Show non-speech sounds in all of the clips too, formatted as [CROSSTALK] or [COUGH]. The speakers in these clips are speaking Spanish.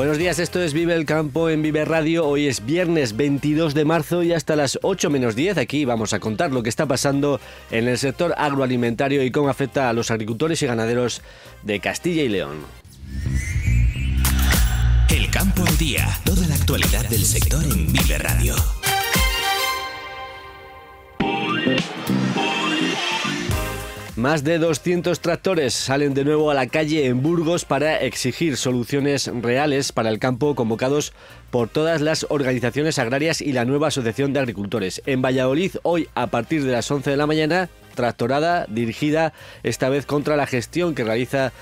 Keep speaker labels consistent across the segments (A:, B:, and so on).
A: Buenos días, esto es Vive el Campo en Vive Radio. Hoy es viernes 22 de marzo y hasta las 8 menos 10 aquí vamos a contar lo que está pasando en el sector agroalimentario y cómo afecta a los agricultores y ganaderos de Castilla y León. El Campo al Día, toda la actualidad del sector en Vive Radio. Más de 200 tractores salen de nuevo a la calle en Burgos para exigir soluciones reales para el campo convocados por todas las organizaciones agrarias y la nueva Asociación de Agricultores. En Valladolid, hoy a partir de las 11 de la mañana, tractorada dirigida esta vez contra la gestión que realiza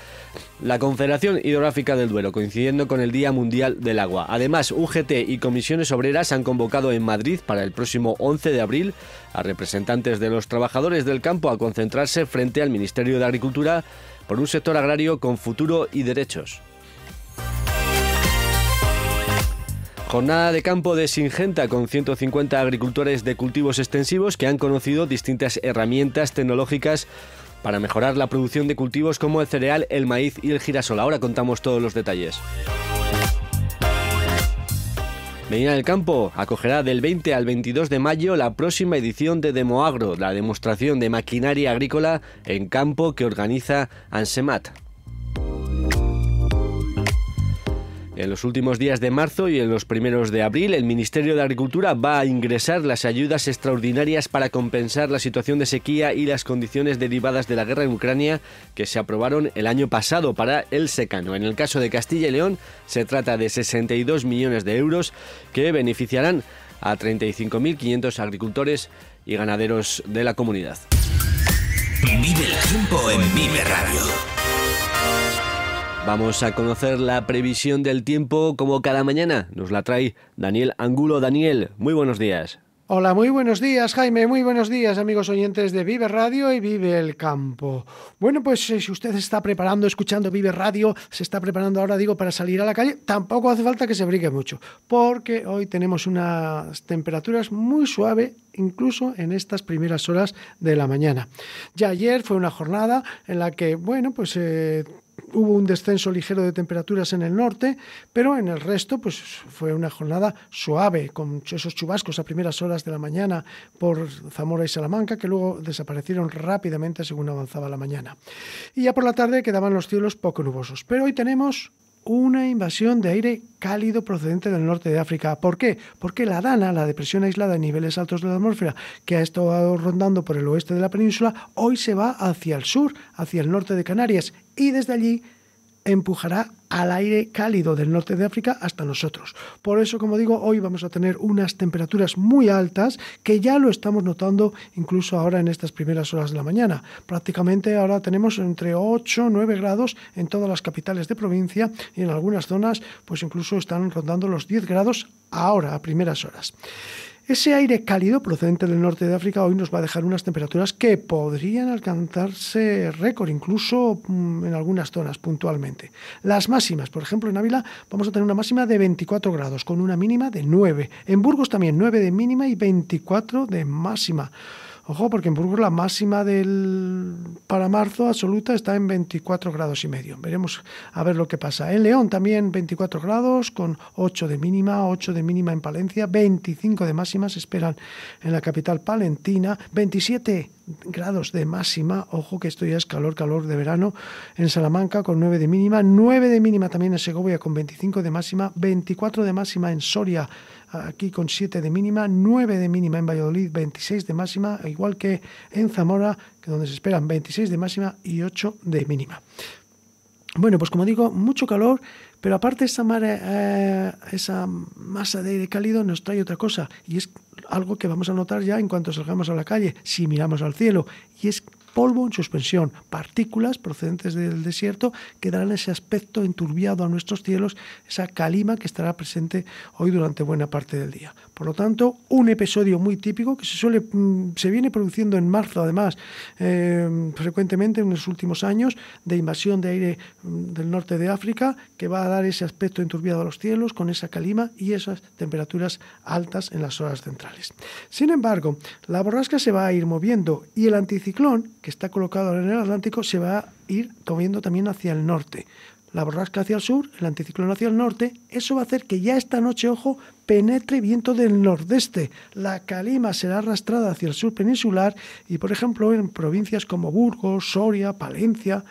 A: la Confederación Hidrográfica del Duero, coincidiendo con el Día Mundial del Agua. Además, UGT y comisiones obreras han convocado en Madrid para el próximo 11 de abril a representantes de los trabajadores del campo a concentrarse frente al Ministerio de Agricultura por un sector agrario con futuro y derechos. Jornada de campo de Singenta con 150 agricultores de cultivos extensivos que han conocido distintas herramientas tecnológicas para mejorar la producción de cultivos como el cereal, el maíz y el girasol. Ahora contamos todos los detalles. Medina del Campo acogerá del 20 al 22 de mayo la próxima edición de Demoagro, la demostración de maquinaria agrícola en campo que organiza ANSEMAT. En los últimos días de marzo y en los primeros de abril, el Ministerio de Agricultura va a ingresar las ayudas extraordinarias para compensar la situación de sequía y las condiciones derivadas de la guerra en Ucrania que se aprobaron el año pasado para el secano. En el caso de Castilla y León, se trata de 62 millones de euros que beneficiarán a 35.500 agricultores y ganaderos de la comunidad. tiempo en Vamos a conocer la previsión del tiempo como cada mañana. Nos la trae Daniel Angulo. Daniel, muy buenos días.
B: Hola, muy buenos días Jaime, muy buenos días amigos oyentes de Vive Radio y Vive el Campo. Bueno, pues eh, si usted se está preparando, escuchando Vive Radio, se está preparando ahora, digo, para salir a la calle, tampoco hace falta que se brigue mucho, porque hoy tenemos unas temperaturas muy suaves incluso en estas primeras horas de la mañana. Ya ayer fue una jornada en la que, bueno, pues eh, hubo un descenso ligero de temperaturas en el norte, pero en el resto pues fue una jornada suave con esos chubascos a primeras horas de la mañana por Zamora y Salamanca que luego desaparecieron rápidamente según avanzaba la mañana. Y ya por la tarde quedaban los cielos poco nubosos, pero hoy tenemos una invasión de aire cálido procedente del norte de África. ¿Por qué? Porque la Dana, la depresión aislada en niveles altos de la atmósfera, que ha estado rondando por el oeste de la península, hoy se va hacia el sur, hacia el norte de Canarias, y desde allí empujará al aire cálido del norte de África hasta nosotros. Por eso, como digo, hoy vamos a tener unas temperaturas muy altas que ya lo estamos notando incluso ahora en estas primeras horas de la mañana. Prácticamente ahora tenemos entre 8 y 9 grados en todas las capitales de provincia y en algunas zonas pues incluso están rondando los 10 grados ahora a primeras horas. Ese aire cálido procedente del norte de África hoy nos va a dejar unas temperaturas que podrían alcanzarse récord, incluso mm, en algunas zonas puntualmente. Las máximas, por ejemplo, en Ávila vamos a tener una máxima de 24 grados con una mínima de 9. En Burgos también 9 de mínima y 24 de máxima. Ojo, porque en Burgos la máxima del para marzo absoluta está en 24 grados y medio. Veremos a ver lo que pasa. En León también 24 grados con 8 de mínima, 8 de mínima en Palencia, 25 de máxima se esperan en la capital palentina, 27 grados de máxima. Ojo que esto ya es calor, calor de verano. En Salamanca con 9 de mínima, 9 de mínima también en Segovia con 25 de máxima, 24 de máxima en Soria aquí con 7 de mínima, 9 de mínima en Valladolid, 26 de máxima, igual que en Zamora, que donde se esperan 26 de máxima y 8 de mínima. Bueno, pues como digo, mucho calor, pero aparte esa, eh, eh, esa masa de aire cálido nos trae otra cosa, y es algo que vamos a notar ya en cuanto salgamos a la calle, si miramos al cielo, y es polvo en suspensión, partículas procedentes del desierto que darán ese aspecto enturbiado a nuestros cielos, esa calima que estará presente hoy durante buena parte del día. Por lo tanto, un episodio muy típico que se suele mm, se viene produciendo en marzo además eh, frecuentemente en los últimos años de invasión de aire mm, del norte de África que va a dar ese aspecto enturbiado a los cielos con esa calima y esas temperaturas altas en las horas centrales. Sin embargo, la borrasca se va a ir moviendo y el anticiclón que está colocado en el Atlántico se va a ir moviendo también hacia el norte. La borrasca hacia el sur, el anticiclón hacia el norte, eso va a hacer que ya esta noche, ojo, penetre viento del nordeste. La calima será arrastrada hacia el sur peninsular y, por ejemplo, en provincias como Burgos, Soria, Palencia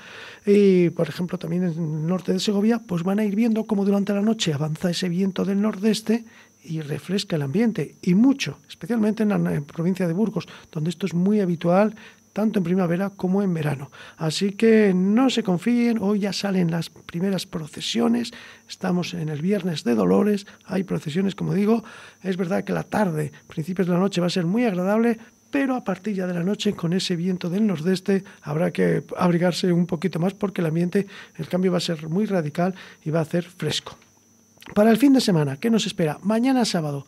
B: y, por ejemplo, también en el norte de Segovia, pues van a ir viendo cómo durante la noche avanza ese viento del nordeste y refresca el ambiente, y mucho, especialmente en la provincia de Burgos, donde esto es muy habitual, tanto en primavera como en verano. Así que no se confíen, hoy ya salen las primeras procesiones, estamos en el viernes de Dolores, hay procesiones, como digo, es verdad que la tarde, principios de la noche va a ser muy agradable, pero a partir ya de la noche con ese viento del nordeste habrá que abrigarse un poquito más porque el ambiente, el cambio va a ser muy radical y va a hacer fresco. Para el fin de semana, ¿qué nos espera? Mañana sábado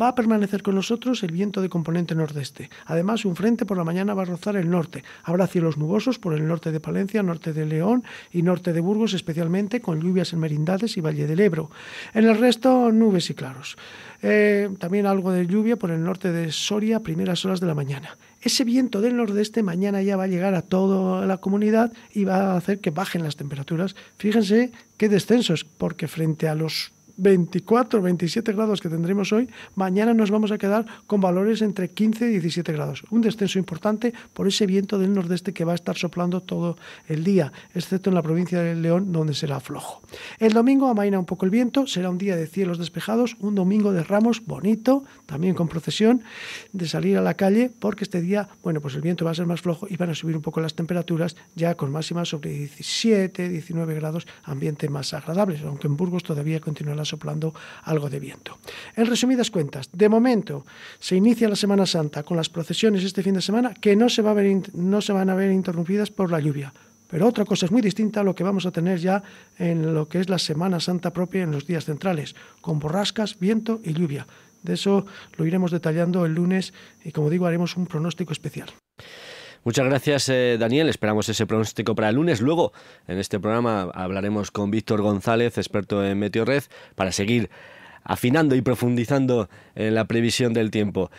B: va a permanecer con nosotros el viento de componente nordeste. Además, un frente por la mañana va a rozar el norte. Habrá cielos nubosos por el norte de Palencia, norte de León y norte de Burgos, especialmente con lluvias en Merindades y Valle del Ebro. En el resto, nubes y claros. Eh, también algo de lluvia por el norte de Soria primeras horas de la mañana. Ese viento del nordeste mañana ya va a llegar a toda la comunidad y va a hacer que bajen las temperaturas. Fíjense qué descensos, porque frente a los 24, 27 grados que tendremos hoy, mañana nos vamos a quedar con valores entre 15 y 17 grados. Un descenso importante por ese viento del nordeste que va a estar soplando todo el día, excepto en la provincia de León, donde será flojo. El domingo amaina un poco el viento, será un día de cielos despejados, un domingo de ramos bonito, también con procesión, de salir a la calle, porque este día, bueno, pues el viento va a ser más flojo y van a subir un poco las temperaturas, ya con máximas sobre 17, 19 grados, ambiente más agradable, aunque en Burgos todavía continúan las soplando algo de viento. En resumidas cuentas, de momento se inicia la Semana Santa con las procesiones este fin de semana que no se, van a ver interrumpidas por la lluvia. Pero otra cosa es muy distinta a lo que vamos a tener ya en lo que es la Semana Santa propia en los días centrales, con borrascas, viento y lluvia. De eso lo iremos detallando el lunes y, como digo, haremos un pronóstico especial.
A: Muchas gracias, eh, Daniel. Esperamos ese pronóstico para el lunes. Luego, en este programa hablaremos con Víctor González, experto en Meteorred, para seguir afinando y profundizando en la previsión del tiempo.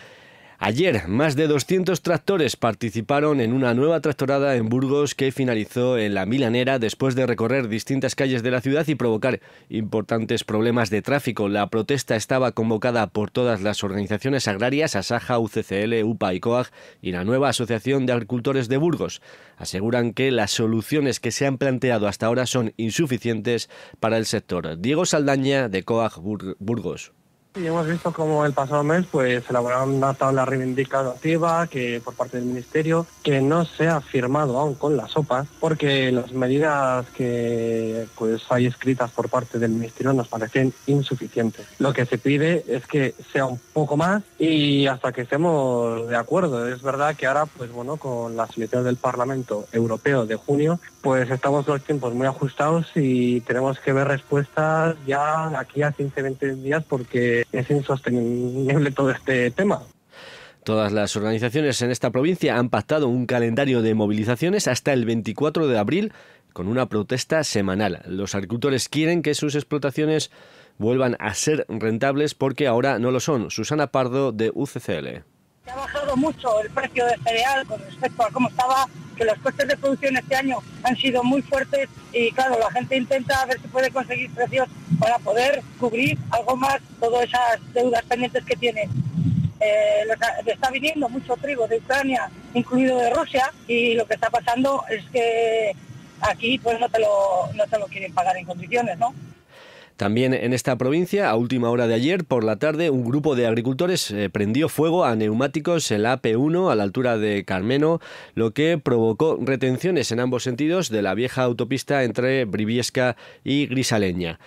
A: Ayer, más de 200 tractores participaron en una nueva tractorada en Burgos que finalizó en la Milanera después de recorrer distintas calles de la ciudad y provocar importantes problemas de tráfico. La protesta estaba convocada por todas las organizaciones agrarias, ASAJA, UCCL, UPA y COAG y la nueva Asociación de Agricultores de Burgos. Aseguran que las soluciones que se han planteado hasta ahora son insuficientes para el sector. Diego Saldaña, de COAG Burgos.
C: Y hemos visto como el pasado mes pues elaboraron una tabla reivindicativa que por parte del Ministerio que no se ha firmado aún con las sopas porque las medidas que pues hay escritas por parte del Ministerio nos parecen insuficientes. Lo que se pide es que sea un poco más y hasta que estemos de acuerdo. Es verdad que ahora pues bueno con las elecciones del Parlamento Europeo de junio pues estamos los tiempos muy ajustados y tenemos que ver respuestas ya aquí a 15-20 días porque es insostenible todo este tema.
A: Todas las organizaciones en esta provincia han pactado un calendario de movilizaciones hasta el 24 de abril con una protesta semanal. Los agricultores quieren que sus explotaciones vuelvan a ser rentables porque ahora no lo son. Susana Pardo de UCCL.
C: Ha bajado mucho el precio del cereal con respecto a cómo estaba que los costes de producción este año han sido muy fuertes y claro, la gente intenta ver si puede conseguir precios para poder cubrir algo más todas esas deudas pendientes que tiene. Eh, está viniendo mucho trigo de Ucrania, incluido de Rusia, y lo que está pasando es que aquí pues no te lo, no te lo quieren pagar en condiciones, ¿no?
A: También en esta provincia, a última hora de ayer por la tarde, un grupo de agricultores eh, prendió fuego a neumáticos en la AP1 a la altura de Carmeno, lo que provocó retenciones en ambos sentidos de la vieja autopista entre Briviesca y Grisaleña.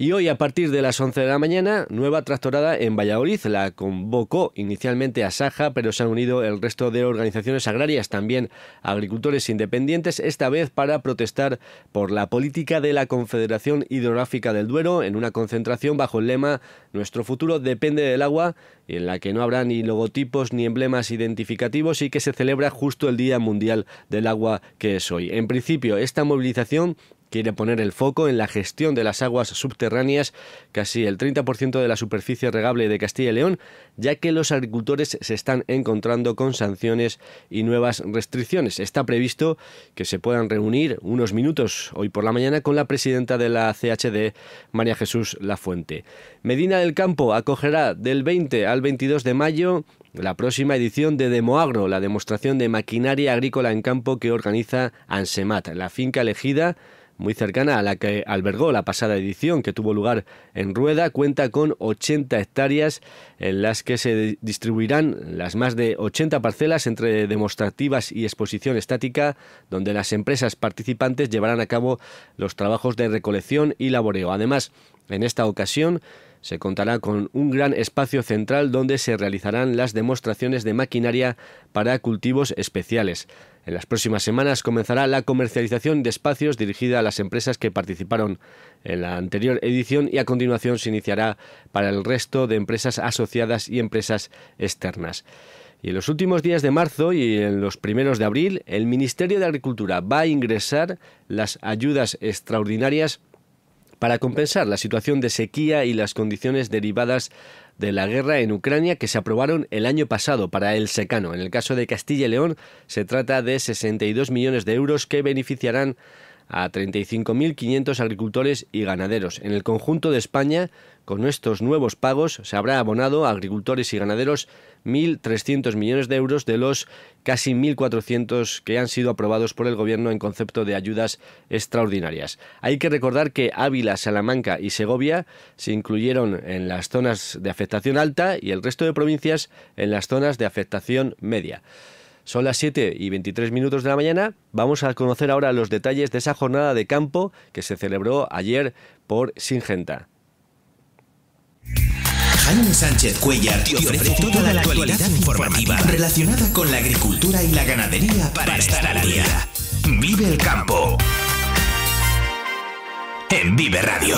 A: Y hoy, a partir de las 11 de la mañana, nueva tractorada en Valladolid. La convocó inicialmente a Saja, pero se han unido el resto de organizaciones agrarias, también agricultores independientes, esta vez para protestar por la política de la Confederación Hidrográfica del Duero en una concentración bajo el lema Nuestro futuro depende del agua, en la que no habrá ni logotipos ni emblemas identificativos y que se celebra justo el Día Mundial del Agua que es hoy. En principio, esta movilización quiere poner el foco en la gestión de las aguas subterráneas, casi el 30% de la superficie regable de Castilla y León, ya que los agricultores se están encontrando con sanciones y nuevas restricciones. Está previsto que se puedan reunir unos minutos hoy por la mañana con la presidenta de la CHD, María Jesús Lafuente. Medina del Campo acogerá del 20 al 22 de mayo la próxima edición de Demoagro, la demostración de maquinaria agrícola en campo que organiza ANSEMAT, la finca elegida muy cercana a la que albergó la pasada edición que tuvo lugar en Rueda, cuenta con 80 hectáreas en las que se distribuirán las más de 80 parcelas entre demostrativas y exposición estática, donde las empresas participantes llevarán a cabo los trabajos de recolección y laboreo. Además, en esta ocasión, se contará con un gran espacio central donde se realizarán las demostraciones de maquinaria para cultivos especiales. En las próximas semanas comenzará la comercialización de espacios dirigida a las empresas que participaron en la anterior edición y a continuación se iniciará para el resto de empresas asociadas y empresas externas. Y en los últimos días de marzo y en los primeros de abril, el Ministerio de Agricultura va a ingresar las ayudas extraordinarias para compensar la situación de sequía y las condiciones derivadas de la guerra en Ucrania que se aprobaron el año pasado para el secano. En el caso de Castilla y León se trata de 62 millones de euros que beneficiarán a 35.500 agricultores y ganaderos. En el conjunto de España, con estos nuevos pagos, se habrá abonado a agricultores y ganaderos 1.300 millones de euros de los casi 1.400 que han sido aprobados por el Gobierno en concepto de ayudas extraordinarias. Hay que recordar que Ávila, Salamanca y Segovia se incluyeron en las zonas de afectación alta y el resto de provincias en las zonas de afectación media. Son las 7 y 23 minutos de la mañana. Vamos a conocer ahora los detalles de esa jornada de campo que se celebró ayer por Singenta.
D: Jaime Sánchez Cuellar te ofrece toda la actualidad informativa relacionada con la agricultura y la ganadería para estar al día. Vive el campo. En Vive Radio.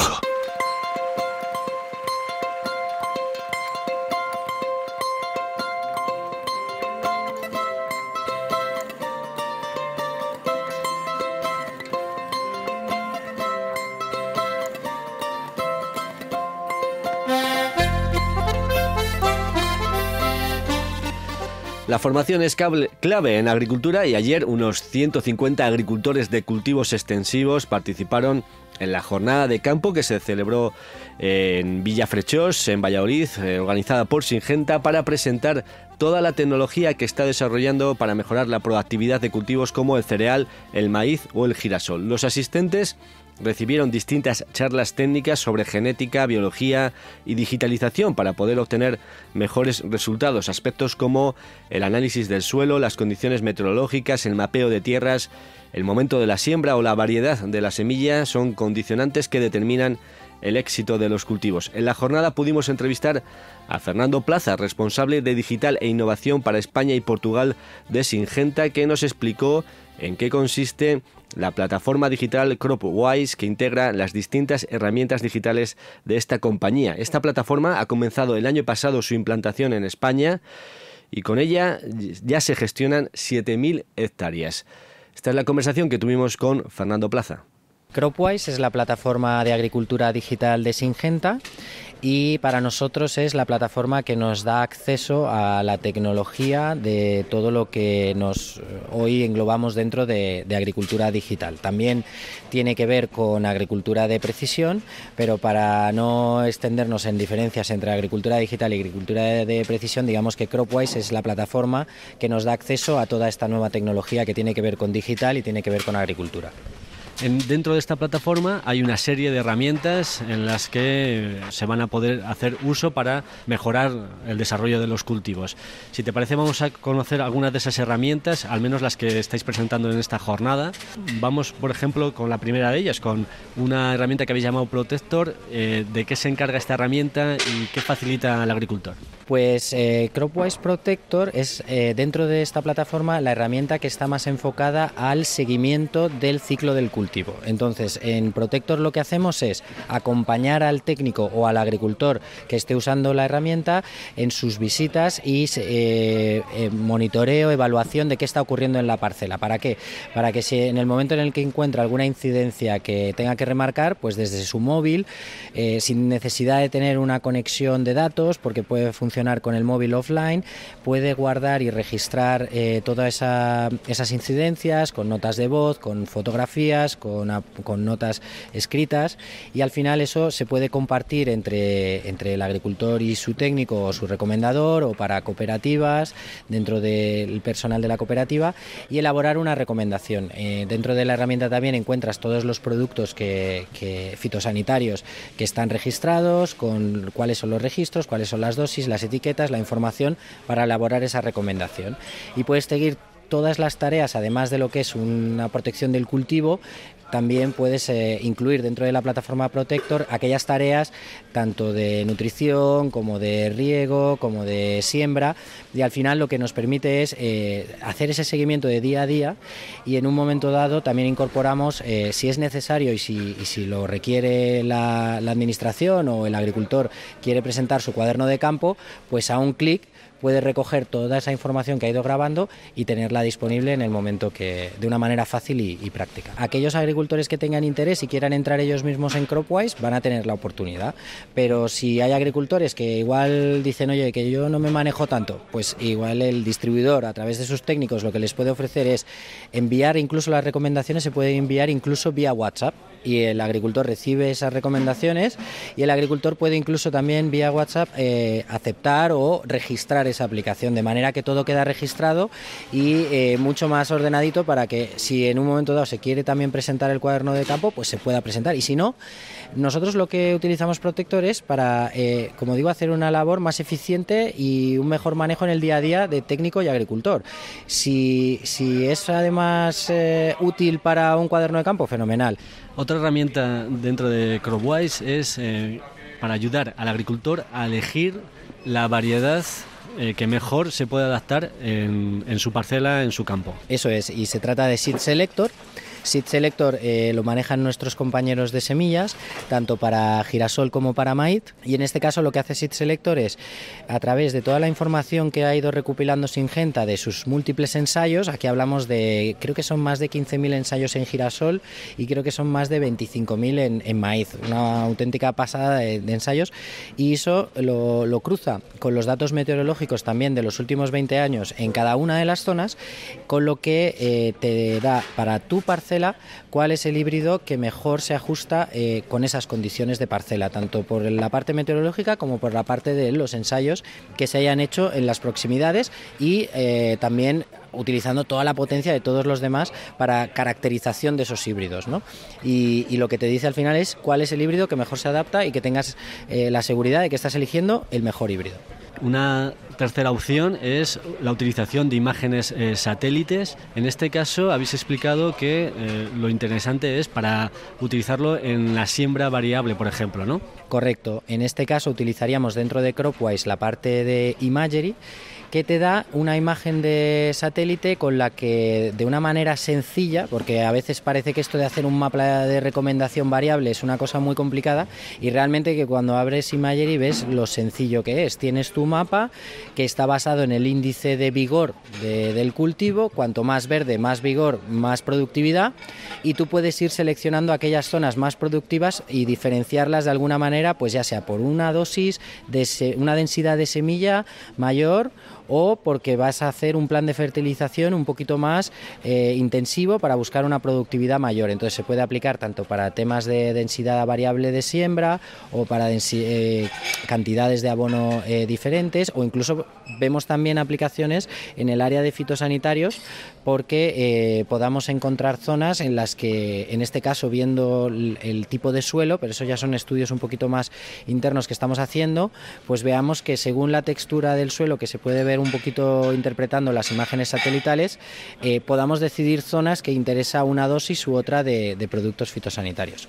A: La formación es clave en agricultura y ayer unos 150 agricultores de cultivos extensivos participaron en la jornada de campo que se celebró en frechos en Valladolid, eh, organizada por Singenta, para presentar toda la tecnología que está desarrollando para mejorar la productividad de cultivos como el cereal, el maíz o el girasol. Los asistentes recibieron distintas charlas técnicas sobre genética, biología y digitalización para poder obtener mejores resultados, aspectos como el análisis del suelo, las condiciones meteorológicas, el mapeo de tierras, el momento de la siembra o la variedad de la semilla son condicionantes que determinan el éxito de los cultivos. En la jornada pudimos entrevistar a Fernando Plaza, responsable de digital e innovación para España y Portugal de Singenta, que nos explicó en qué consiste la plataforma digital CropWise que integra las distintas herramientas digitales de esta compañía. Esta plataforma ha comenzado el año pasado su implantación en España y con ella ya se gestionan 7.000 hectáreas. Esta es la conversación que tuvimos
E: con Fernando Plaza. Cropwise es la plataforma de agricultura digital de Singenta y para nosotros es la plataforma que nos da acceso a la tecnología de todo lo que eh, hoy englobamos dentro de, agricultura digital. También tiene que ver con agricultura de precisión, pero para no extendernos en diferencias entre agricultura digital y agricultura de precisión, digamos que Cropwise es la plataforma que nos da acceso a toda esta nueva tecnología que tiene que ver con digital y tiene que ver con agricultura
A: dentro de esta plataforma hay una serie de herramientas en las que se van a poder hacer uso para mejorar el desarrollo de los cultivos. Si te parece, vamos a conocer algunas de esas herramientas, al menos las que estáis presentando en esta jornada. Vamos, por ejemplo, con la primera de ellas, con una herramienta que habéis llamado Protector. Eh, ¿De qué se encarga esta herramienta y qué facilita al agricultor?
E: Pues eh, Cropwise Protector es eh, dentro de esta plataforma la herramienta que está más enfocada al seguimiento del ciclo del cultivo. Entonces, en Protector lo que hacemos es acompañar al técnico o al agricultor que esté usando la herramienta en sus visitas y eh, monitoreo, evaluación de qué está ocurriendo en la parcela. ¿Para qué? Para que si en el momento en el que encuentra alguna incidencia que tenga que remarcar, pues desde su móvil, sin necesidad de tener una conexión de datos, porque puede funcionar con el móvil offline, puede guardar y registrar eh, todas esas incidencias con notas de voz, con fotografías, con, notas escritas y al final eso se puede compartir entre, entre el agricultor y su técnico o su recomendador o para cooperativas dentro del personal de la cooperativa y elaborar una recomendación. Eh, dentro de la herramienta también encuentras todos los productos fitosanitarios que están registrados, con cuáles son los registros, cuáles son las dosis, las las etiquetas, la información para elaborar esa recomendación. Y puedes seguir todas las tareas, además de lo que es una protección del cultivo, también puedes eh, incluir dentro de la plataforma Protector aquellas tareas tanto de nutrición como de riego, como de siembra y al final lo que nos permite es eh, hacer ese seguimiento de día a día y en un momento dado también incorporamos eh, si es necesario y si, lo requiere la administración o el agricultor quiere presentar su cuaderno de campo, pues a un clic puede recoger toda esa información que ha ido grabando y tenerla disponible en el momento que, de una manera fácil y, práctica. Aquellos agricultores que tengan interés y quieran entrar ellos mismos en Cropwise van a tener la oportunidad, pero si hay agricultores que igual dicen, oye, que yo no me manejo tanto, pues igual el distribuidor a través de sus técnicos lo que les puede ofrecer es enviar incluso las recomendaciones, se puede enviar incluso vía WhatsApp y el agricultor recibe esas recomendaciones y el agricultor puede incluso también vía WhatsApp eh, aceptar o registrar esa aplicación, de manera que todo queda registrado y eh, mucho más ordenadito para que si en un momento dado se quiere también presentar el cuaderno de campo, pues se pueda presentar. Y si no, nosotros lo que utilizamos Protector es para, eh, como digo, hacer una labor más eficiente y un mejor manejo en el día a día de técnico y agricultor. Si, es además eh, útil para un cuaderno de campo, fenomenal. Otra herramienta dentro de Cropwise es para
A: ayudar al agricultor a elegir la variedad eh, que mejor se puede adaptar
E: en, en
A: su parcela, en su campo.
E: Eso es, y se trata de Seed Selector. Seed Selector eh, lo manejan nuestros compañeros de semillas, tanto para girasol como para maíz. Y en este caso lo que hace Seed Selector es, a través de toda la información que ha ido recopilando Singenta de sus múltiples ensayos, aquí hablamos de, creo que son más de 15.000 ensayos en girasol y creo que son más de 25.000 en, en, maíz, una auténtica pasada de, ensayos. Y eso lo, cruza con los datos meteorológicos también de los últimos 20 años en cada una de las zonas, con lo que eh, te da para tu parcela cuál es el híbrido que mejor se ajusta eh, con esas condiciones de parcela, tanto por la parte meteorológica como por la parte de los ensayos que se hayan hecho en las proximidades y eh, también utilizando toda la potencia de todos los demás para caracterización de esos híbridos. Y, lo que te dice al final es cuál es el híbrido que mejor se adapta y que tengas eh, la seguridad de que estás eligiendo el mejor híbrido.
A: Una tercera opción es la utilización de imágenes eh, satélites. En este caso habéis explicado que eh, lo interesante es para utilizarlo en la siembra variable, por ejemplo, ¿no?
E: Correcto. En este caso utilizaríamos dentro de Cropwise la parte de Imagery que te da una imagen de satélite con la que de una manera sencilla, porque a veces parece que esto de hacer un mapa de recomendación variable es una cosa muy complicada y realmente que cuando abres Imagery ves lo sencillo que es. Tienes tu mapa que está basado en el índice de vigor del cultivo, cuanto más verde, más vigor, más productividad y tú puedes ir seleccionando aquellas zonas más productivas y diferenciarlas de alguna manera, pues ya sea por una dosis, una densidad de semilla mayor o porque vas a hacer un plan de fertilización un poquito más eh, intensivo para buscar una productividad mayor. Entonces se puede aplicar tanto para temas de densidad variable de siembra o para eh, cantidades de abono eh, diferentes o incluso vemos también aplicaciones en el área de fitosanitarios porque podamos encontrar zonas en las que, en este caso viendo el tipo de suelo, pero eso ya son estudios un poquito más internos que estamos haciendo, pues veamos que según la textura del suelo que se puede ver un poquito interpretando las imágenes satelitales, eh, podamos decidir zonas que interesa una dosis u otra de, productos fitosanitarios.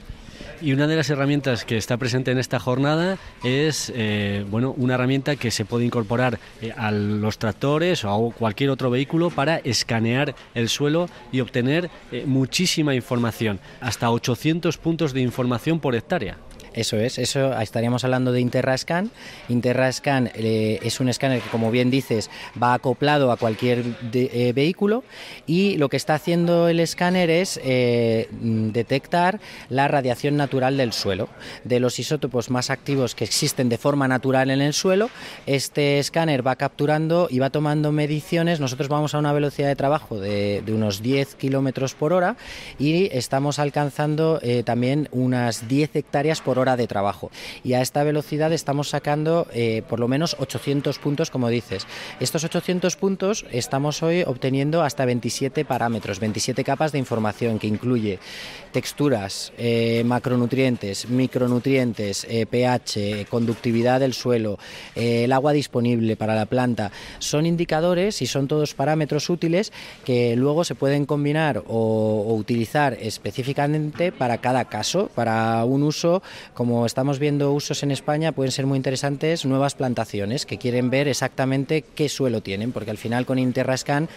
A: Y una de las herramientas que está presente en esta jornada es eh, bueno, una herramienta que se puede incorporar eh, a los tractores o a cualquier otro vehículo para escanear el suelo y obtener muchísima información, hasta 800 puntos de información por hectárea.
E: Eso es, eso estaríamos hablando de Interrascan. Interrascan eh, es un escáner que, como bien dices, va acoplado a cualquier eh, vehículo y lo que está haciendo el escáner es eh, mm, detectar la radiación natural del suelo. De los isótopos más activos que existen de forma natural en el suelo, este escáner va capturando y va tomando mediciones. Nosotros vamos a una velocidad de trabajo de, de unos 10 kilómetros por hora y estamos alcanzando también unas 10 hectáreas por hora hora de trabajo. Y a esta velocidad estamos sacando eh, por lo menos 800 puntos, como dices. Estos 800 puntos estamos hoy obteniendo hasta 27 parámetros, 27 capas de información que incluye texturas, eh, macronutrientes, micronutrientes, eh, pH, conductividad del suelo, el agua disponible para la planta. Son indicadores y son todos parámetros útiles que luego se pueden combinar o, o utilizar específicamente para cada caso, para un uso como estamos viendo usos en España, pueden ser muy interesantes nuevas plantaciones que quieren ver exactamente qué suelo tienen, porque al final con Interrascan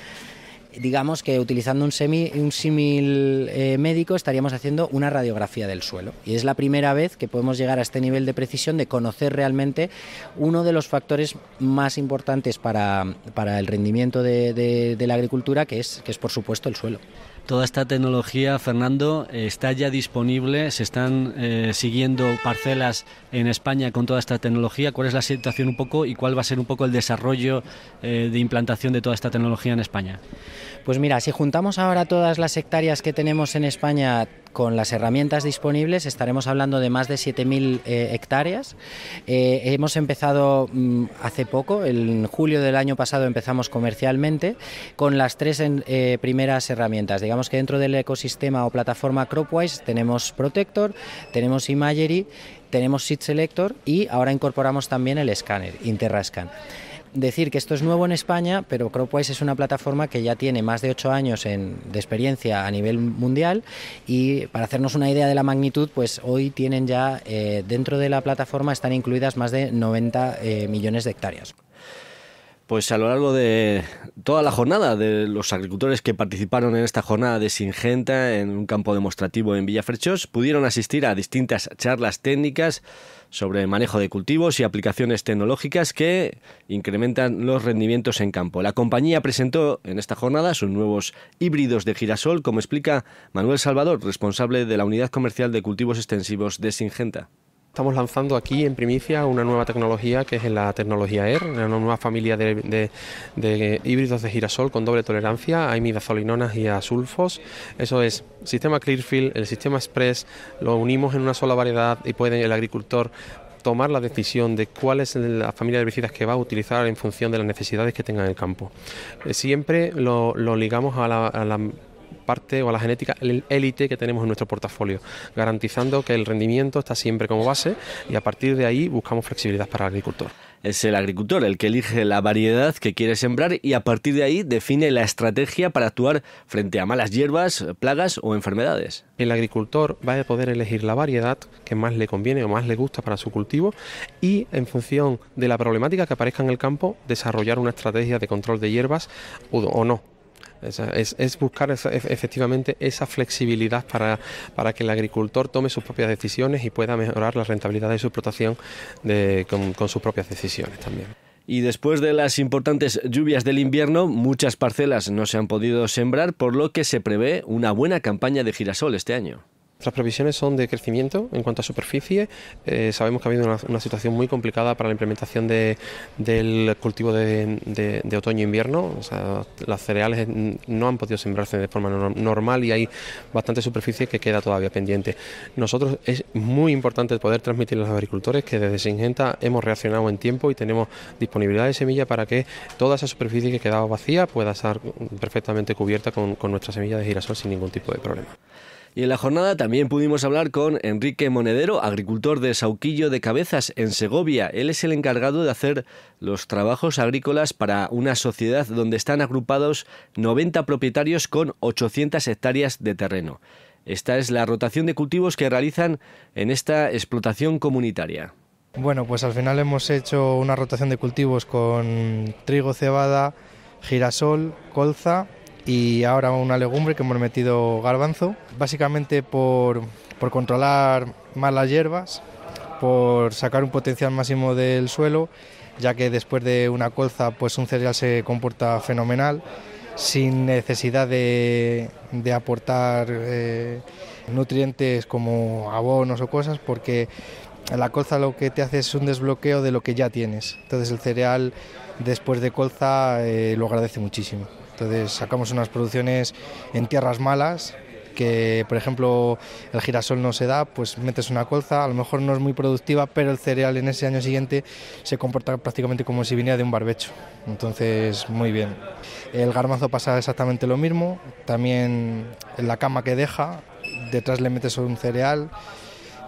E: digamos que utilizando un semi, un símil eh, médico estaríamos haciendo una radiografía del suelo y es la primera vez que podemos llegar a este nivel de precisión de conocer realmente uno de los factores más importantes para, el rendimiento de, la agricultura que es por supuesto el suelo.
A: Toda esta tecnología, Fernando, eh, está ya disponible, se están eh, siguiendo parcelas en España con toda esta tecnología. ¿Cuál es la situación un poco y cuál va a ser un poco el desarrollo eh, de implantación de toda
E: esta tecnología en España? Pues mira, si juntamos ahora todas las hectáreas que tenemos en España con las herramientas disponibles estaremos hablando de más de 7.000 eh, hectáreas. Eh, hemos empezado mm, hace poco, en julio del año pasado empezamos comercialmente con las tres eh, primeras herramientas. Digamos que dentro del ecosistema o plataforma Cropwise tenemos Protector, tenemos Imagery, tenemos Seed Selector y ahora incorporamos también el escáner, InterraScan decir que esto es nuevo en España, pero Cropwise es una plataforma que ya tiene más de 8 años de experiencia a nivel mundial y para hacernos una idea de la magnitud, pues hoy tienen ya eh, dentro de la plataforma están incluidas más de 90 eh, millones de hectáreas.
A: Pues a lo largo de toda la jornada de los agricultores que participaron en esta jornada de Singenta en un campo demostrativo en Villafrechos pudieron asistir a distintas charlas técnicas sobre manejo de cultivos y aplicaciones tecnológicas que incrementan los rendimientos en campo. La compañía presentó en esta jornada sus nuevos híbridos de girasol, como explica Manuel Salvador, responsable de la unidad comercial de cultivos extensivos de Singenta. Estamos lanzando aquí en primicia
F: una nueva tecnología que es la tecnología Air, e una nueva familia de, híbridos de girasol con doble tolerancia a imidazolinonas y a sulfos. Eso es sistema Clearfield, el sistema Express, lo unimos en una sola variedad y puede el agricultor tomar la decisión de cuál es la familia de herbicidas que va a utilizar en función de las necesidades que tenga en el campo. Eh, siempre lo, ligamos a la parte o a la genética élite que tenemos en nuestro portafolio, garantizando que el rendimiento está siempre como base y a partir de ahí buscamos
A: flexibilidad para el agricultor. Es el agricultor el que elige la variedad que quiere sembrar y a partir de ahí define la estrategia para actuar frente a malas hierbas, plagas o enfermedades.
F: El agricultor va a poder elegir la variedad que más le conviene o más le gusta para su cultivo y en función de la problemática que aparezca en el campo desarrollar una estrategia de control de hierbas o no es, buscar efectivamente esa flexibilidad para, que el agricultor tome sus propias decisiones y pueda mejorar la rentabilidad de su explotación de, con sus propias decisiones también.
A: Y después de las importantes lluvias del invierno, muchas parcelas no se han podido sembrar, por lo que se prevé una buena campaña de girasol este año. Nuestras previsiones son de crecimiento en cuanto a superficie. Eh, sabemos que ha habido una, situación
F: muy complicada para la implementación del cultivo de, otoño e invierno. las cereales no han podido sembrarse de forma normal y hay bastante superficie que queda todavía pendiente. Nosotros es muy importante poder transmitir a los agricultores que desde Singenta hemos reaccionado en tiempo y tenemos disponibilidad de semilla para que toda esa superficie que quedaba vacía
A: pueda estar perfectamente cubierta con, con nuestra semilla de girasol sin ningún tipo de problema. Y en la jornada también pudimos hablar con Enrique Monedero, agricultor de Sauquillo de Cabezas en Segovia. Él es el encargado de hacer los trabajos agrícolas para una sociedad donde están agrupados 90 propietarios con 800 hectáreas de terreno. Esta es la rotación de cultivos que realizan en esta explotación comunitaria.
G: Bueno, pues al final hemos hecho una rotación de cultivos con trigo, cebada, girasol, colza y ahora una legumbre que hemos metido garbanzo, básicamente por, controlar malas hierbas, por sacar un potencial máximo del suelo, ya que después de una colza pues un cereal se comporta fenomenal sin necesidad de, aportar eh, nutrientes como abonos o cosas, porque la colza lo que te hace es un desbloqueo de lo que ya tienes. Entonces el cereal después de colza eh, lo agradece muchísimo. Entonces sacamos unas producciones en tierras malas, que por ejemplo el girasol no se da, pues metes una colza, a lo mejor no es muy productiva, pero el cereal en ese año siguiente se comporta prácticamente como si viniera de un barbecho. Entonces, muy bien. El garmazo pasa exactamente lo mismo, también en la cama que deja, detrás le metes un cereal.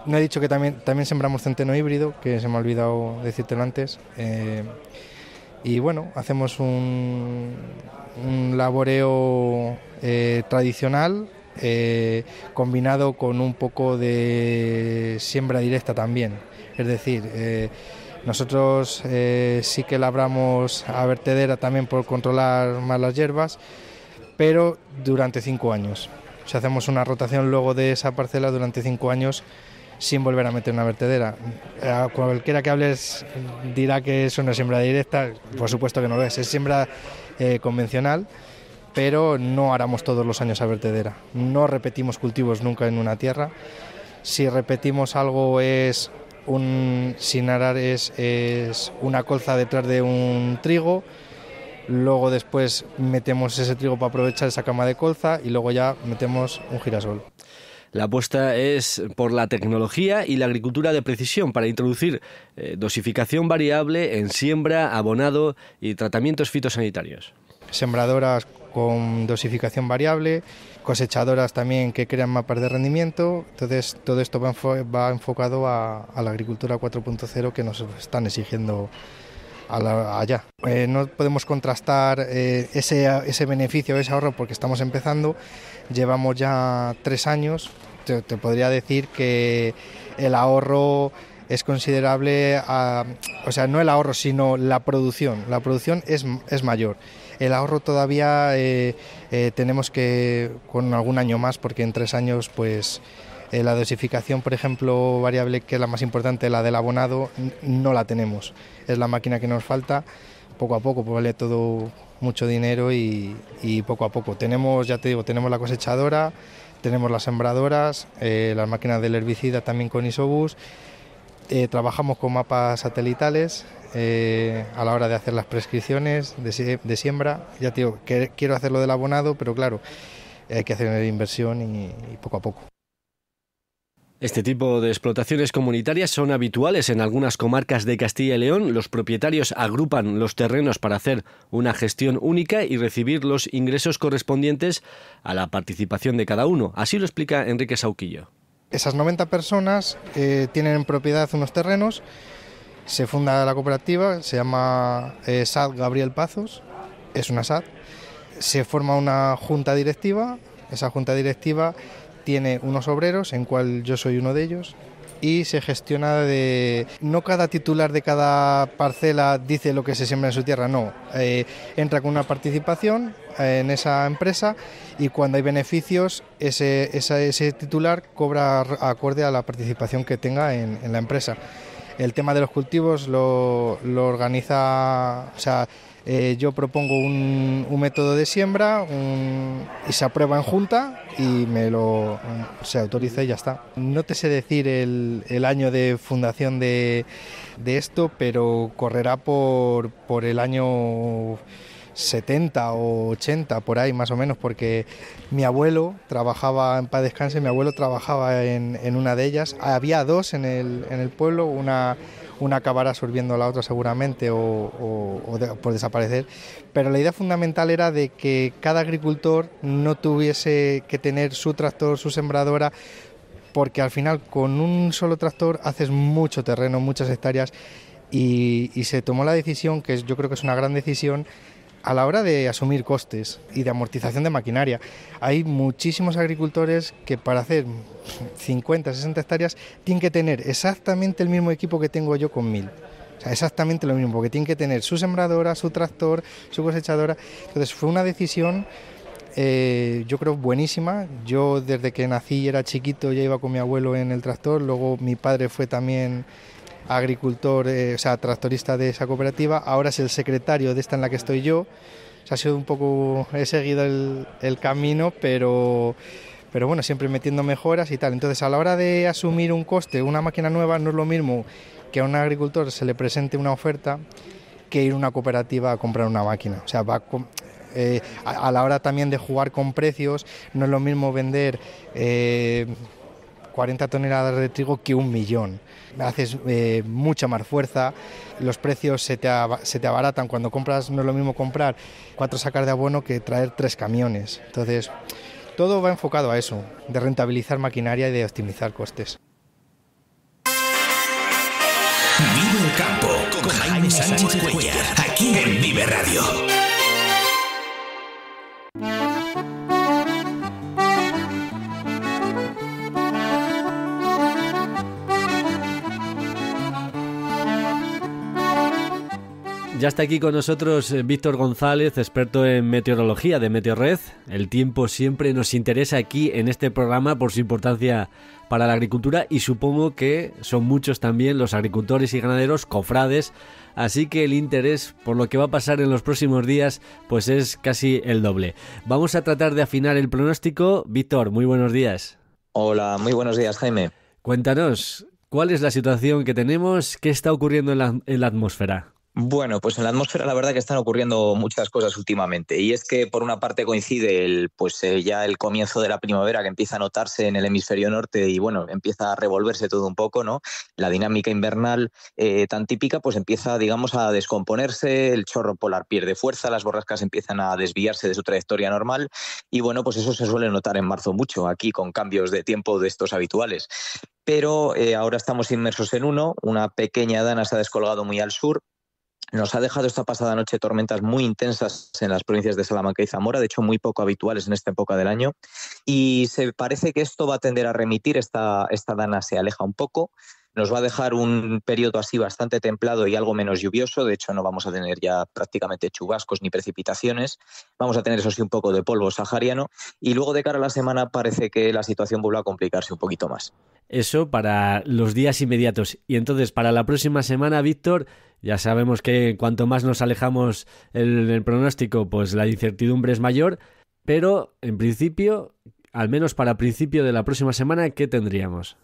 G: No he dicho que también, también sembramos centeno híbrido, que se me ha olvidado decírtelo antes. Eh, y bueno, hacemos un, laboreo eh, tradicional eh, combinado con un poco de siembra directa también. Es decir, eh, nosotros sí que labramos a vertedera también por controlar más las hierbas, pero durante cinco años. O hacemos una rotación luego de esa parcela durante cinco años sin volver a meter una vertedera. cualquiera que hables dirá que es una siembra directa, por supuesto que no lo es, es siembra eh, convencional, pero no haramos todos los años a vertedera, no repetimos cultivos nunca en una tierra, si repetimos algo es un sin arar es, es una colza detrás de un trigo, luego después metemos ese trigo para aprovechar esa cama de colza y luego ya metemos un girasol.
A: La apuesta es por la tecnología y la agricultura de precisión para introducir eh, dosificación variable en siembra, abonado y tratamientos fitosanitarios.
G: Sembradoras con dosificación variable, cosechadoras también que crean mapas de rendimiento. Entonces, todo esto va, enfocado a la agricultura 4.0 que nos están exigiendo allá. Eh, no podemos contrastar eh, ese, beneficio, ese ahorro, porque estamos empezando, llevamos ya tres años, te, podría decir que el ahorro es considerable, o sea, no el ahorro, sino la producción. La producción es, mayor. El ahorro todavía eh, tenemos que, con algún año más, porque en tres años, pues eh, la dosificación, por ejemplo, variable que es la más importante, la del abonado, no la tenemos. Es la máquina que nos falta. Poco a poco, pues vale todo mucho dinero y, poco a poco. Tenemos, ya te digo, tenemos la cosechadora, tenemos las sembradoras, eh, las máquinas del herbicida también con Isobus. Eh, trabajamos con mapas satelitales a la hora de hacer las prescripciones de, siembra. Ya te digo, que quiero hacerlo del abonado, pero claro, hay que hacer inversión y poco a poco.
A: Este tipo de explotaciones comunitarias son habituales en algunas comarcas de Castilla y León. Los propietarios agrupan los terrenos para hacer una gestión única y recibir los ingresos correspondientes a la participación de cada uno. Así lo explica Enrique Sauquillo.
G: Esas 90 personas eh, tienen en propiedad unos terrenos. Se funda la cooperativa, se llama SAT eh, SAD Gabriel Pazos, es una SAT, Se forma una junta directiva. Esa junta directiva tiene unos obreros, en cual yo soy uno de ellos, y se gestiona de... No cada titular de cada parcela dice lo que se siembra en su tierra, no. Eh, entra con una participación eh, en esa empresa y cuando hay beneficios, ese, titular cobra acorde a la participación que tenga en, la empresa. El tema de los cultivos lo, organiza... O sea, eh, yo propongo un, método de siembra y se aprueba en junta y me lo se autoriza y ya está. No te sé decir el, año de fundación de, esto, pero correrá por, el año 70 o 80 por ahí más o menos porque mi abuelo trabajaba en paz descanse, mi abuelo trabajaba en, una de ellas, había dos en en el pueblo, una una acabará absorbiendo la otra seguramente o, por desaparecer, pero la idea fundamental era de que cada agricultor no tuviese que tener su tractor, su sembradora, porque al final con un solo tractor haces mucho terreno, muchas hectáreas, y, y se tomó la decisión, que yo creo que es una gran decisión, a la hora de asumir costes y de amortización de maquinaria, hay muchísimos agricultores que para hacer 50, 60 hectáreas tienen que tener exactamente el mismo equipo que tengo yo con mil, O sea, exactamente lo mismo, porque tienen que tener su sembradora, su tractor, su cosechadora. Entonces fue una decisión eh, yo creo buenísima. Yo desde que nací y era chiquito ya iba con mi abuelo en el tractor, luego mi padre fue también agricultor, eh, o sea, tractorista de esa cooperativa, ahora es el secretario de esta en la que estoy yo. se ha sido un poco, he seguido el, camino, pero, pero bueno, siempre metiendo mejoras y tal. Entonces, a la hora de asumir un coste, una máquina nueva, no es lo mismo que a un agricultor se le presente una oferta que ir a una cooperativa a comprar una máquina. O sea, eh, a, la hora también de jugar con precios, no es lo mismo vender 40 eh, toneladas de trigo que un millón haces eh, mucha más fuerza, los precios se te, abaratan, cuando compras no es lo mismo comprar cuatro sacas de abono que traer tres camiones. Entonces, todo va enfocado a eso, de rentabilizar maquinaria y de optimizar costes.
B: Vive el campo con Jaime Sánchez Cuellar, aquí en Vive Radio.
A: Ya está aquí con nosotros eh, Víctor González, experto en meteorología de Meteorred. El tiempo siempre nos interesa aquí en este programa por su importancia para la agricultura y supongo que son muchos también los agricultores y ganaderos cofrades, así que el interés por lo que va a pasar en los próximos días pues es casi el doble. Vamos a tratar de afinar el pronóstico. Víctor, muy buenos días. Hola, muy buenos días Jaime. Cuéntanos, ¿cuál es la situación que tenemos? ¿Qué está ocurriendo en la, en la atmósfera?
D: Bueno, pues en la atmósfera la verdad que están ocurriendo muchas cosas últimamente. Y es que por una parte coincide el, pues, eh, ya el comienzo de la primavera que empieza a notarse en el hemisferio norte y bueno, empieza a revolverse todo un poco, ¿no? La dinámica invernal eh, tan típica pues empieza, digamos, a descomponerse, el chorro polar pierde fuerza, las borrascas empiezan a desviarse de su trayectoria normal y bueno, pues eso se suele notar en marzo mucho aquí con cambios de tiempo de estos habituales pero eh, ahora estamos inmersos en uno. Una pequeña dana se ha descolgado muy al sur, nos ha dejado esta pasada noche tormentas muy intensas en las provincias de Salamanca y Zamora, de hecho muy poco habituales en esta época del año, y se parece que esto va a tender a remitir, esta, esta dana se aleja un poco, nos va a dejar un periodo así bastante templado y algo menos lluvioso. De hecho, no vamos a tener ya prácticamente chubascos ni precipitaciones. Vamos a tener, eso sí, un poco de polvo sahariano. Y luego, de cara a la semana, parece que la situación vuelve a complicarse un poquito más.
A: Eso para los días inmediatos. Y entonces, para la próxima semana, Víctor, ya sabemos que cuanto más nos alejamos en el pronóstico, pues la incertidumbre es mayor. Pero, en principio, al menos para principio de la próxima semana, ¿qué tendríamos?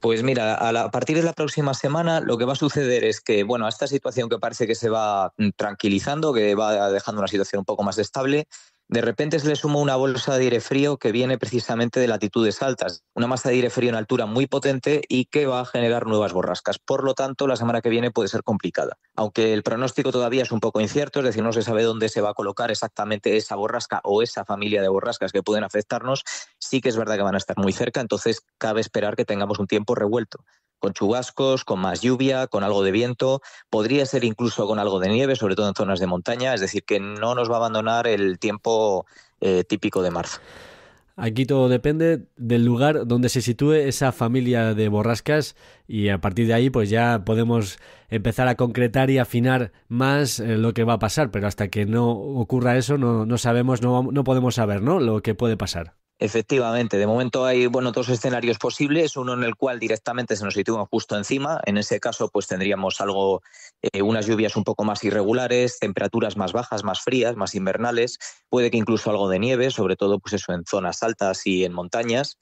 D: Pues mira, a, partir de la próxima semana lo que va a suceder es que, bueno, esta situación que parece que se va mm, tranquilizando, que va dejando una situación un poco más estable, de repente se le suma una bolsa de aire frío que viene precisamente de latitudes altas, una masa de aire frío en altura muy potente y que va a generar nuevas borrascas. Por lo tanto, la semana que viene puede ser complicada. Aunque el pronóstico todavía es un poco incierto, es decir, no se sabe dónde se va a colocar exactamente esa borrasca o esa familia de borrascas que pueden afectarnos, sí que es verdad que van a estar muy cerca, entonces cabe esperar que tengamos un tiempo revuelto con chubascos, con más lluvia, con algo de viento, podría ser incluso con algo de nieve, sobre todo en zonas de montaña, es decir, que no nos va a abandonar el tiempo eh, típico de marzo.
A: Aquí todo depende del lugar donde se sitúe esa familia de borrascas y a partir de ahí pues ya podemos empezar a concretar y afinar más eh, lo que va a pasar, pero hasta que no ocurra eso no, sabemos, no, no podemos saber ¿no? lo que puede pasar.
D: Efectivamente, de momento hay bueno dos escenarios posibles, uno en el cual directamente se nos sitúa justo encima, en ese caso pues tendríamos algo eh, unas lluvias un poco más irregulares, temperaturas más bajas, más frías, más invernales, puede que incluso algo de nieve, sobre todo pues eso en zonas altas y en montañas,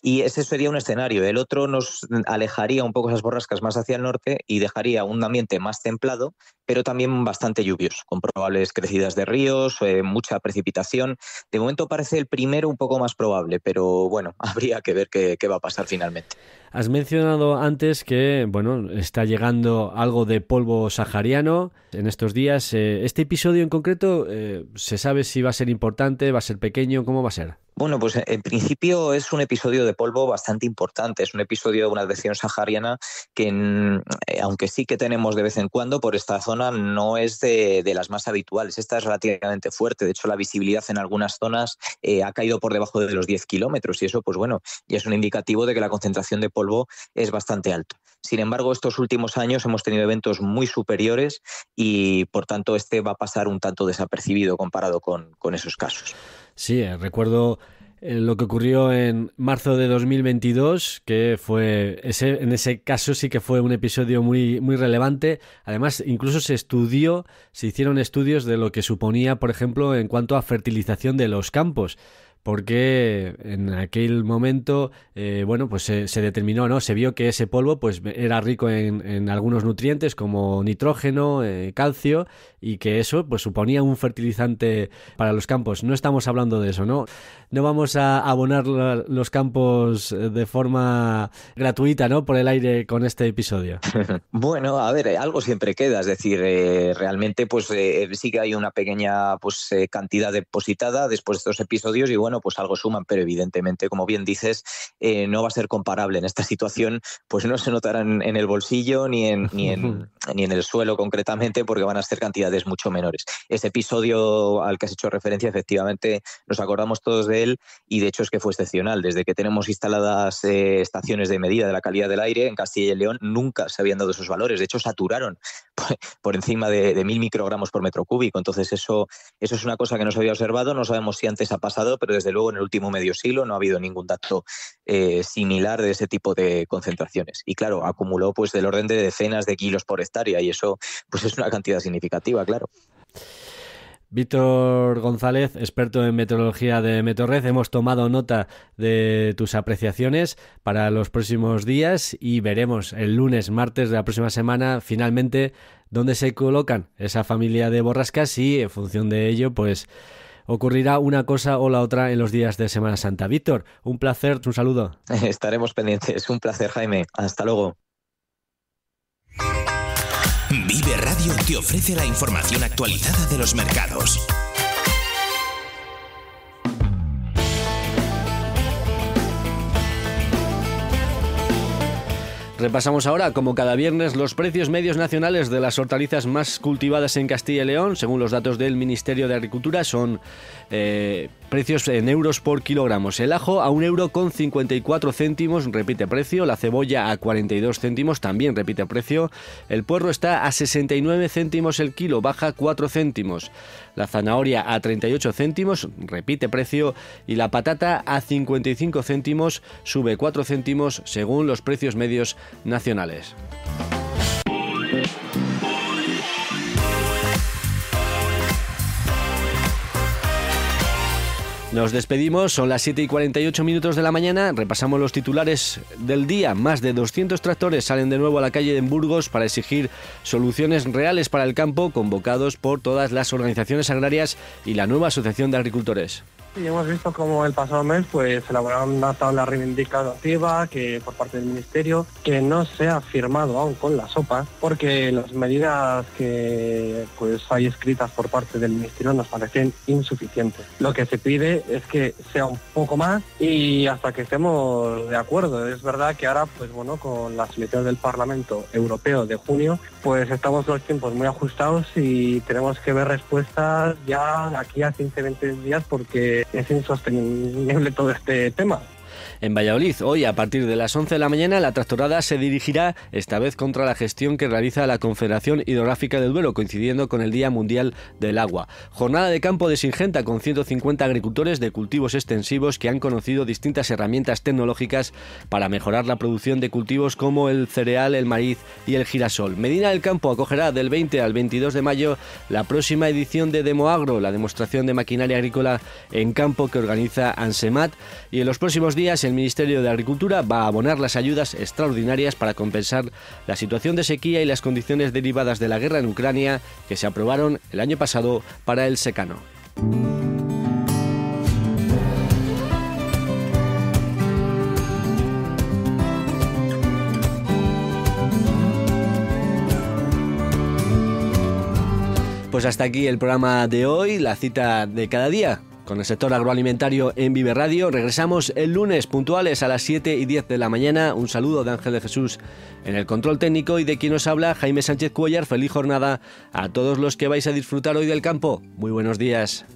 D: y ese sería un escenario. El otro nos alejaría un poco esas borrascas más hacia el norte y dejaría un ambiente más templado, pero también bastante lluvios, con probables crecidas de ríos, eh, mucha precipitación. De momento parece el primero un poco más probable, pero bueno, [LAUGHS] habría que ver qué, qué va a pasar finalmente.
A: Has mencionado antes que, bueno, está llegando algo de polvo sahariano en estos días. Eh, este episodio en concreto, eh, ¿se sabe si va a ser importante, va a ser pequeño? ¿Cómo va a ser?
D: Bueno, pues en principio es un episodio de polvo bastante importante. Es un episodio de una adhesión sahariana que, eh, aunque sí que tenemos de vez en cuando por esta zona, no es de, las más habituales. Esta es relativamente fuerte. De hecho, la visibilidad en algunas zonas ha caído por debajo de los 10 kilómetros y eso, pues bueno, y es un indicativo de que la concentración de polvo es bastante alto. Sin embargo, estos últimos años hemos tenido eventos muy superiores y, por tanto, este va a pasar un tanto desapercibido comparado con, esos
A: casos. Sí, eh, recuerdo eh, lo que ocurrió en marzo de 2022, que fue ese, en ese caso sí que fue un episodio muy, muy relevante. Además, incluso se estudió, se hicieron estudios de lo que suponía, por ejemplo, en cuanto a fertilización de los campos porque en aquel momento, eh, bueno, pues se, determinó, ¿no? Se vio que ese polvo pues era rico en, algunos nutrientes como nitrógeno, eh, calcio, y que eso pues suponía un fertilizante para los campos. No estamos hablando de eso, ¿no? No vamos a abonar los campos eh, de forma gratuita, ¿no? Por el aire con este episodio. [LAUGHS]
D: bueno, a ver, algo siempre queda, es decir, realmente pues sí que hay una pequeña pues cantidad depositada después de estos episodios y bueno, pues algo suman, pero evidentemente, como bien dices, eh, no va a ser comparable en esta situación, pues no se notarán en el bolsillo ni en, ni en, [LAUGHS] ni en el suelo concretamente, porque van a ser cantidades mucho menores. Ese episodio al que has hecho referencia, efectivamente, nos acordamos todos de él y de hecho es que fue excepcional. Desde que tenemos instaladas eh, estaciones de medida de la calidad del aire en Castilla y León, nunca se habían dado esos valores. De hecho, saturaron [LAUGHS] por, encima de, mil microgramos por metro cúbico. Entonces, eso, eso es una cosa que no se había observado. No sabemos si antes ha pasado, pero desde desde luego en el último medio siglo no ha habido ningún dato eh, similar de ese tipo de concentraciones. Y claro, acumuló pues del orden de decenas de kilos por hectárea y eso pues es una cantidad significativa, claro.
A: Víctor González, experto en meteorología de Meteorred, hemos tomado nota de tus apreciaciones para los próximos días y veremos el lunes, martes de la próxima semana finalmente dónde se colocan esa familia de borrascas y en función de ello pues ocurrirá una cosa o la otra en los días de Semana Santa. Víctor, un placer, un saludo. [LAUGHS]
D: Estaremos pendientes. Un placer, Jaime. Hasta luego. Vive Radio te ofrece la información actualizada de los mercados
A: Repasamos ahora, como cada viernes, los precios medios nacionales de las hortalizas más cultivadas en Castilla y León. Según los datos del Ministerio de Agricultura, son eh, Precios en euros por kilogramos. El ajo a un euro con 54 céntimos, repite precio. La cebolla a 42 céntimos, también repite precio. El puerro está a 69 céntimos el kilo, baja 4 céntimos. La zanahoria a 38 céntimos, repite precio. Y la patata a 55 céntimos, sube 4 céntimos según los precios medios nacionales. Nos despedimos, son las 7 y 48 minutos de la mañana, repasamos los titulares del día. Más de 200 tractores salen de nuevo a la calle de Burgos para exigir soluciones reales para el campo, convocados por todas las organizaciones agrarias y la nueva Asociación de Agricultores.
C: Sí, hemos visto como el pasado mes pues elaboraron una tabla reivindicativa que por parte del Ministerio que no se ha firmado aún con la SOPA porque las medidas que pues hay escritas por parte del Ministerio nos parecen insuficientes. Lo que se pide es que sea un poco más y hasta que estemos de acuerdo. Es verdad que ahora pues bueno con las elecciones del Parlamento Europeo de junio pues estamos los tiempos muy ajustados y tenemos que ver respuestas ya aquí a 15, 20
A: días porque es [LAUGHS] insostenible todo este tema. En Valladolid, hoy a partir de las 11 de la mañana, la tractorada se dirigirá esta vez contra la gestión que realiza la Confederación Hidrográfica del Duero, coincidiendo con el Día Mundial del Agua. Jornada de campo de Singenta con 150 agricultores de cultivos extensivos que han conocido distintas herramientas tecnológicas para mejorar la producción de cultivos como el cereal, el maíz y el girasol. Medina del Campo acogerá del 20 al 22 de mayo la próxima edición de Demoagro, la demostración de maquinaria agrícola en campo que organiza ANSEMAT, y en los próximos días Ministerio de Agricultura va a abonar las ayudas extraordinarias para compensar la situación de sequía y las condiciones derivadas de la guerra en Ucrania que se aprobaron el año pasado para el secano. Pues hasta aquí el programa de hoy, la cita de cada día con el sector agroalimentario en Vive Radio, regresamos el lunes puntuales a las 7 y 10 de la mañana. Un saludo de Ángel de Jesús en el control técnico y de quien nos habla Jaime Sánchez Cuellar. Feliz jornada a todos los que vais a disfrutar hoy del campo. Muy buenos días.